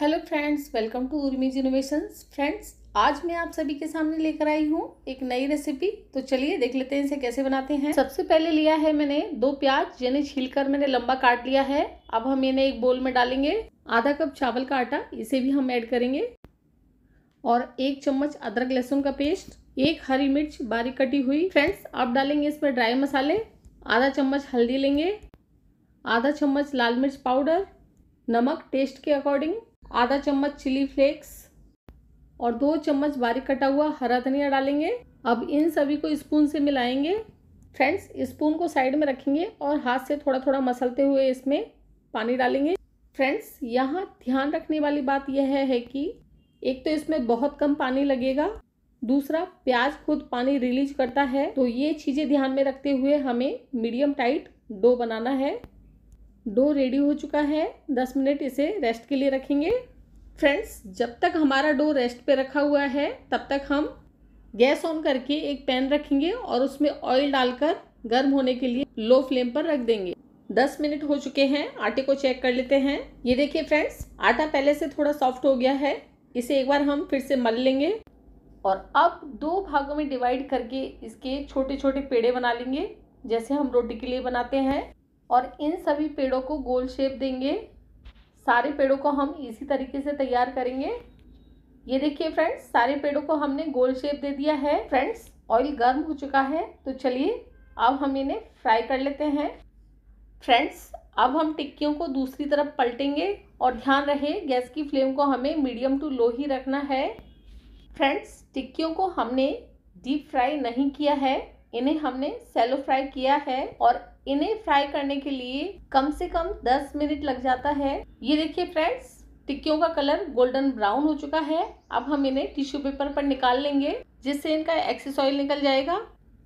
Hello friends welcome to Urmi's innovations friends आज मैं आप सभी के सामने लेकर आई हूँ एक नई रेसिपी तो चलिए देख लेते हैं इसे कैसे बनाते हैं सबसे पहले लिया है मैंने दो प्याज जिन्हें छीलकर मैंने लंबा काट लिया है अब हम इन्हें एक बोल में डालेंगे आधा कप चावल का आटा इसे भी हम ऐड करेंगे और एक चम्मच अदरक लहसुन का पेस्ट एक हरी मिर्च बारीक कटी हुई फ्रेंड्स आप डालेंगे इसमें ड्राई मसाले आधा चम्मच हल्दी लेंगे आधा चम्मच लाल मिर्च पाउडर नमक टेस्ट के अकॉर्डिंग आधा चम्मच चिली फ्लेक्स और दो चम्मच बारीक कटा हुआ हरा धनिया डालेंगे अब इन सभी को स्पून से मिलाएंगे फ्रेंड्स स्पून को साइड में रखेंगे और हाथ से थोड़ा थोड़ा मसलते हुए इसमें पानी डालेंगे फ्रेंड्स यहाँ ध्यान रखने वाली बात यह है, है कि एक तो इसमें बहुत कम पानी लगेगा दूसरा प्याज खुद पानी रिलीज करता है तो ये चीज़ें ध्यान में रखते हुए हमें मीडियम टाइट डो बनाना है डो रेडी हो चुका है दस मिनट इसे रेस्ट के लिए रखेंगे फ्रेंड्स जब तक हमारा डो रेस्ट पे रखा हुआ है तब तक हम गैस ऑन करके एक पैन रखेंगे और उसमें ऑयल डालकर गर्म होने के लिए लो फ्लेम पर रख देंगे दस मिनट हो चुके हैं आटे को चेक कर लेते हैं ये देखिए फ्रेंड्स आटा पहले से थोड़ा सॉफ्ट हो गया है इसे एक बार हम फिर से मल लेंगे और अब दो भागों में डिवाइड करके इसके छोटे छोटे पेड़े बना लेंगे जैसे हम रोटी के लिए बनाते हैं और इन सभी पेड़ों को गोल शेप देंगे सारे पेड़ों को हम इसी तरीके से तैयार करेंगे ये देखिए फ्रेंड्स सारे पेड़ों को हमने गोल शेप दे दिया है फ्रेंड्स ऑयल गर्म हो चुका है तो चलिए अब हम इन्हें फ्राई कर लेते हैं फ्रेंड्स अब हम टिक्कियों को दूसरी तरफ पलटेंगे और ध्यान रहे गैस की फ्लेम को हमें मीडियम टू लो ही रखना है फ्रेंड्स टिक्कियों को हमने डीप फ्राई नहीं किया है इन्हें हमने सेलो फ्राई किया है और इन्हें फ्राई करने के लिए कम से कम 10 मिनट लग जाता है ये देखिए फ्रेंड्स टिक्कियों का कलर गोल्डन ब्राउन हो चुका है अब हम इन्हें टिश्यू पेपर पर निकाल लेंगे जिससे इनका एक्सेस ऑयल निकल जाएगा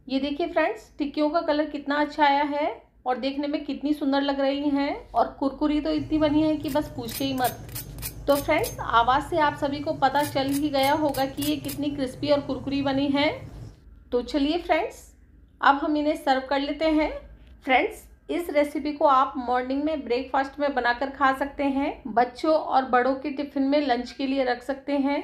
ये देखिए फ्रेंड्स टिक्कियों का कलर कितना अच्छा आया है और देखने में कितनी सुंदर लग रही हैं और कुरकुरी तो इतनी बनी है कि बस पूछे ही मत तो फ्रेंड्स आवाज़ से आप सभी को पता चल ही गया होगा कि ये कितनी क्रिस्पी और कुरकुरी बनी है तो चलिए फ्रेंड्स अब हम इन्हें सर्व कर लेते हैं फ्रेंड्स इस रेसिपी को आप मॉर्निंग में ब्रेकफास्ट में बनाकर खा सकते हैं बच्चों और बड़ों के टिफिन में लंच के लिए रख सकते हैं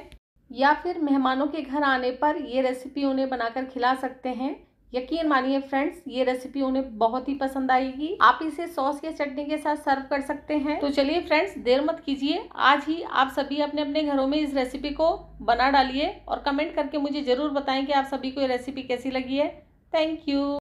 या फिर मेहमानों के घर आने पर ये रेसिपी उन्हें बनाकर खिला सकते हैं यकीन मानिए फ्रेंड्स ये रेसिपी उन्हें बहुत ही पसंद आएगी आप इसे सॉस या चटनी के साथ सर्व कर सकते हैं तो चलिए फ्रेंड्स देर मत कीजिए आज ही आप सभी अपने अपने घरों में इस रेसिपी को बना डालिए और कमेंट करके मुझे ज़रूर बताएं कि आप सभी को ये रेसिपी कैसी लगी है Thank you.